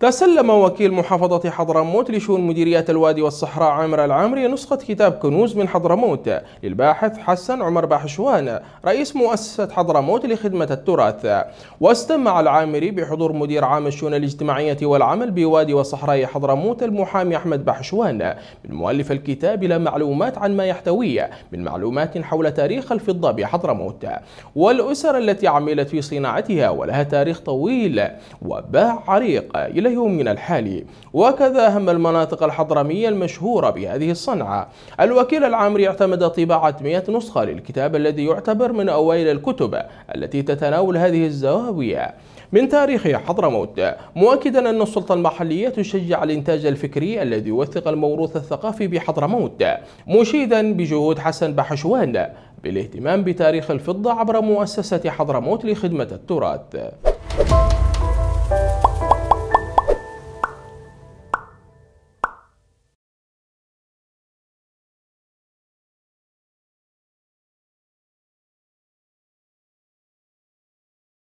تسلم وكيل محافظة حضرموت لشؤون مديرية الوادي والصحراء عامر العامري نسخة كتاب كنوز من حضرموت للباحث حسن عمر باحشوان رئيس مؤسسة حضرموت لخدمة التراث واستمع العامري بحضور مدير عام الشؤون الاجتماعية والعمل بوادي وصحراء حضرموت المحامي أحمد باحشوان من مؤلف الكتاب إلى معلومات عن ما يحتويه من معلومات حول تاريخ الفضة بحضرموت والأسر التي عملت في صناعتها ولها تاريخ طويل وباع عريق إلى إليهم من الحالي وكذا أهم المناطق الحضرمية المشهورة بهذه الصنعة الوكيل العامري اعتمد طباعة 100 نسخة للكتاب الذي يعتبر من أوائل الكتب التي تتناول هذه الزواوية من تاريخ حضرموت مؤكدا أن السلطة المحلية تشجع الإنتاج الفكري الذي يوثق الموروث الثقافي بحضرموت مشيدا بجهود حسن بحشوان بالاهتمام بتاريخ الفضة عبر مؤسسة حضرموت لخدمة التراث